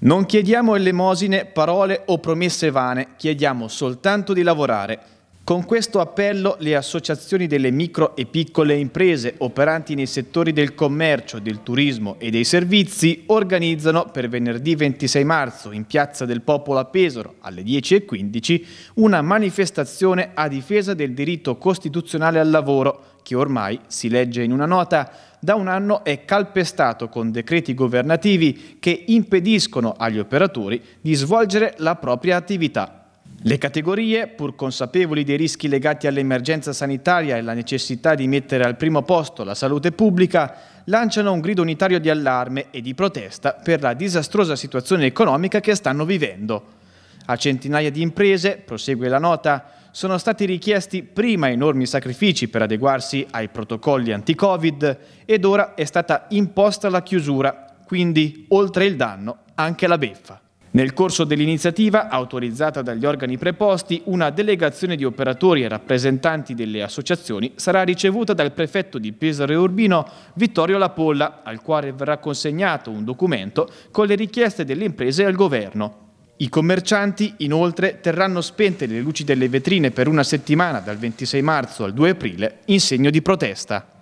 Non chiediamo elemosine, parole o promesse vane, chiediamo soltanto di lavorare con questo appello le associazioni delle micro e piccole imprese operanti nei settori del commercio, del turismo e dei servizi organizzano per venerdì 26 marzo in Piazza del Popolo a Pesaro alle 10.15 una manifestazione a difesa del diritto costituzionale al lavoro che ormai, si legge in una nota, da un anno è calpestato con decreti governativi che impediscono agli operatori di svolgere la propria attività. Le categorie, pur consapevoli dei rischi legati all'emergenza sanitaria e alla necessità di mettere al primo posto la salute pubblica, lanciano un grido unitario di allarme e di protesta per la disastrosa situazione economica che stanno vivendo. A centinaia di imprese, prosegue la nota, sono stati richiesti prima enormi sacrifici per adeguarsi ai protocolli anti-Covid ed ora è stata imposta la chiusura, quindi oltre il danno anche la beffa. Nel corso dell'iniziativa, autorizzata dagli organi preposti, una delegazione di operatori e rappresentanti delle associazioni sarà ricevuta dal prefetto di Pesaro e Urbino Vittorio Lapolla, al quale verrà consegnato un documento con le richieste delle imprese al governo. I commercianti inoltre terranno spente le luci delle vetrine per una settimana dal 26 marzo al 2 aprile in segno di protesta.